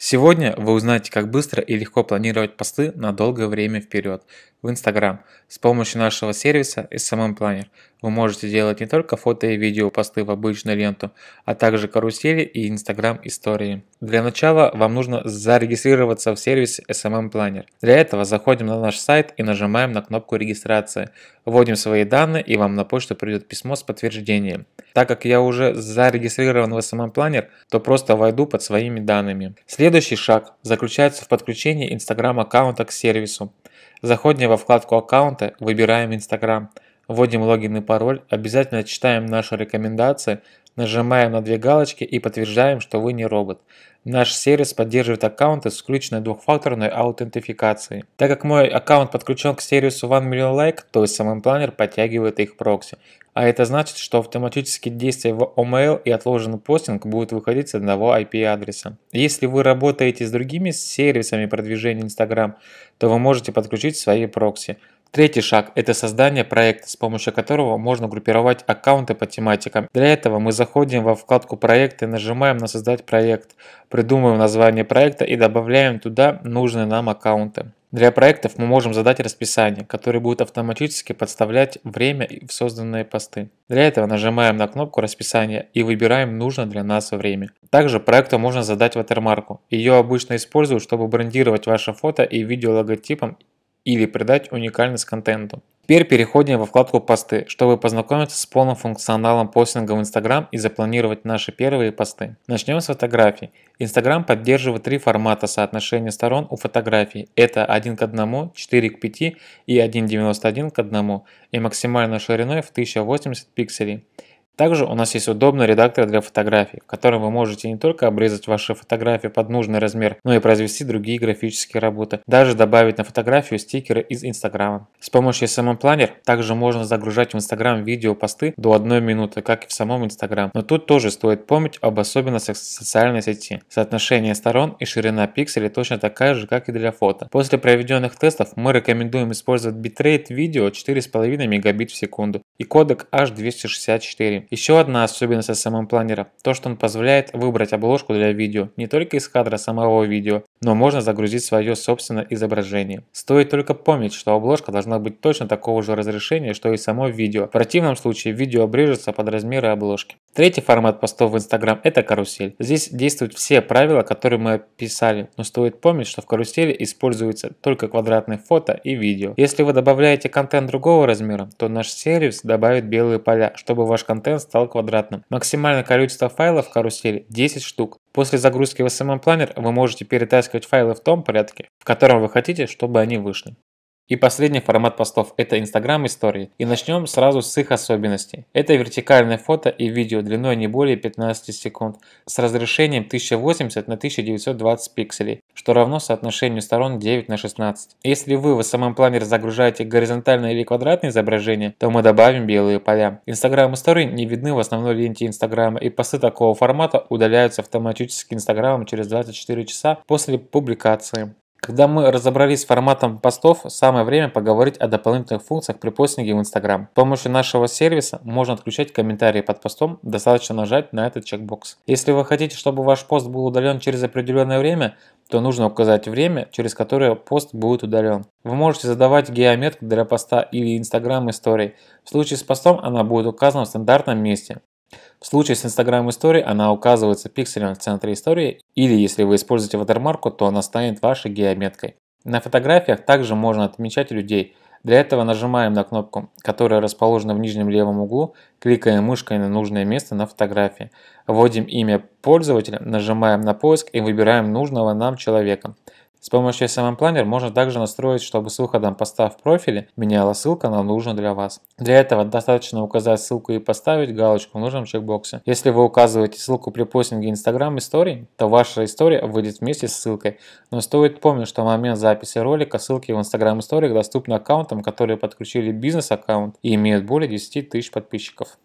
Сегодня вы узнаете, как быстро и легко планировать посты на долгое время вперед в Instagram. С помощью нашего сервиса SMM Planner вы можете делать не только фото и видео посты в обычную ленту, а также карусели и Instagram истории. Для начала вам нужно зарегистрироваться в сервисе SMM Planner. Для этого заходим на наш сайт и нажимаем на кнопку регистрации. Вводим свои данные и вам на почту придет письмо с подтверждением. Так как я уже зарегистрирован в SMM Planner, то просто войду под своими данными. Следующий шаг заключается в подключении Instagram аккаунта к сервису. Заходим во вкладку аккаунта, выбираем Instagram, вводим логин и пароль, обязательно читаем наши рекомендации, Нажимаем на две галочки и подтверждаем, что вы не робот. Наш сервис поддерживает аккаунты с включенной двухфакторной аутентификацией. Так как мой аккаунт подключен к сервису 1 Million Like, то самым планер подтягивает их прокси. А это значит, что автоматически действия в OML и отложенный постинг будут выходить с одного IP-адреса. Если вы работаете с другими сервисами продвижения Instagram, то вы можете подключить свои прокси. Третий шаг – это создание проекта, с помощью которого можно группировать аккаунты по тематикам. Для этого мы заходим во вкладку «Проекты», нажимаем на «Создать проект», придумываем название проекта и добавляем туда нужные нам аккаунты. Для проектов мы можем задать расписание, которое будет автоматически подставлять время в созданные посты. Для этого нажимаем на кнопку расписания и выбираем нужное для нас время. Также проекту можно задать ватермарку. Ее обычно используют, чтобы брендировать ваше фото и видео логотипом или придать уникальность контенту. Теперь переходим во вкладку «Посты», чтобы познакомиться с полным функционалом постинга в Instagram и запланировать наши первые посты. Начнем с фотографий. Instagram поддерживает три формата соотношения сторон у фотографий. Это 1 к 1, 4 к 5 и 1,91 к 1 и максимальной шириной в 1080 пикселей. Также у нас есть удобный редактор для фотографий, в котором вы можете не только обрезать ваши фотографии под нужный размер, но и произвести другие графические работы, даже добавить на фотографию стикеры из Инстаграма. С помощью SMM Planner также можно загружать в Инстаграм видео посты до одной минуты, как и в самом Инстаграм. Но тут тоже стоит помнить об особенностях социальной сети. Соотношение сторон и ширина пикселей точно такая же, как и для фото. После проведенных тестов мы рекомендуем использовать битрейт видео 4,5 мегабит в секунду и кодек H264. Еще одна особенность SMM планера, то что он позволяет выбрать обложку для видео не только из кадра самого видео, но можно загрузить свое собственное изображение. Стоит только помнить, что обложка должна быть точно такого же разрешения, что и само видео, в противном случае видео обрежется под размеры обложки. Третий формат постов в Instagram – это карусель. Здесь действуют все правила, которые мы описали, но стоит помнить, что в карусели используются только квадратные фото и видео. Если вы добавляете контент другого размера, то наш сервис добавит белые поля, чтобы ваш контент стал квадратным. Максимальное количество файлов в карусели – 10 штук. После загрузки в SMM Planner эм эм вы можете перетаскивать файлы в том порядке, в котором вы хотите, чтобы они вышли. И последний формат постов – это Instagram истории. И начнем сразу с их особенностей. Это вертикальное фото и видео длиной не более 15 секунд с разрешением 1080 на 1920 пикселей, что равно соотношению сторон 9 на 16. Если вы в самом планере загружаете горизонтальное или квадратное изображение, то мы добавим белые поля. Instagram истории не видны в основной ленте Инстаграма, и посты такого формата удаляются автоматически Инстаграмом через 24 часа после публикации. Когда мы разобрались с форматом постов, самое время поговорить о дополнительных функциях при постинге в Instagram. С помощью нашего сервиса можно отключать комментарии под постом, достаточно нажать на этот чекбокс. Если вы хотите, чтобы ваш пост был удален через определенное время, то нужно указать время, через которое пост будет удален. Вы можете задавать геометку для поста или Instagram истории. В случае с постом она будет указана в стандартном месте. В случае с Instagram историей она указывается пикселем в центре истории, или если вы используете ватермарку, то она станет вашей геометкой. На фотографиях также можно отмечать людей. Для этого нажимаем на кнопку, которая расположена в нижнем левом углу, кликаем мышкой на нужное место на фотографии. Вводим имя пользователя, нажимаем на поиск и выбираем нужного нам человека. С помощью SMM Planner можно также настроить, чтобы с выходом поста в профиле меняла ссылка на нужную для вас. Для этого достаточно указать ссылку и поставить галочку в нужном чекбоксе. Если вы указываете ссылку при постинге Instagram истории, то ваша история выйдет вместе с ссылкой. Но стоит помнить, что в момент записи ролика ссылки в Instagram историях доступны аккаунтам, которые подключили бизнес-аккаунт и имеют более 10 тысяч подписчиков.